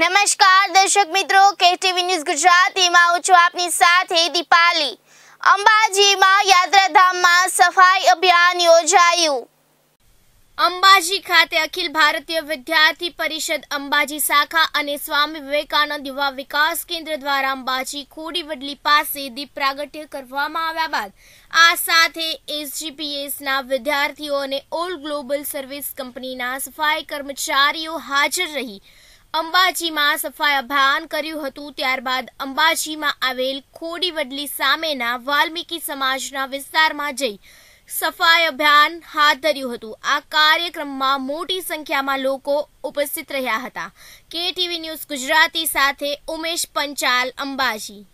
નમસ્કાર દર્શક મિત્રો કેટીવી ન્યૂઝ ગુજરાતીમાં હું છું આપની સાથે દીપાલી અંબાજીમાં યાત્રાધામમાં સફાઈ અભિયાન યોજાયું અંબાજી ખાતે અખિલ ભારતીય વિદ્યાર્થી પરિષદ અંબાજી શાખા અને સ્વામી વિવેકાનંદ યુવા વિકાસ કેન્દ્ર દ્વારા અંબાજી ખોડી વડલી પાસે દીપ પ્રાગટ્ય કરવામાં આવ્યા બાદ આ સાથે એસજીપીએસના વિદ્યાર્થીઓ અને ઓલ ગ્લોબલ સર્વિસ કંપનીના સફાઈ કર્મચારીઓ હાજર રહી અંબાજીમાં સફાઈ અભિયાન કર્યું હતું ત્યારબાદ અંબાજીમાં આવેલ ખોડી વડલી સામેના વાલ્મીકી સમાજના વિસ્તારમાં જઈ સફાઈ અભિયાન હાથ ધર્યું હતું આ કાર્યક્રમમાં મોટી સંખ્યામાં લોકો ઉપસ્થિત રહ્યા હતા કેટીવી ન્યૂઝ ગુજરાતી સાથે ઉમેશ પંચાલ અંબાજી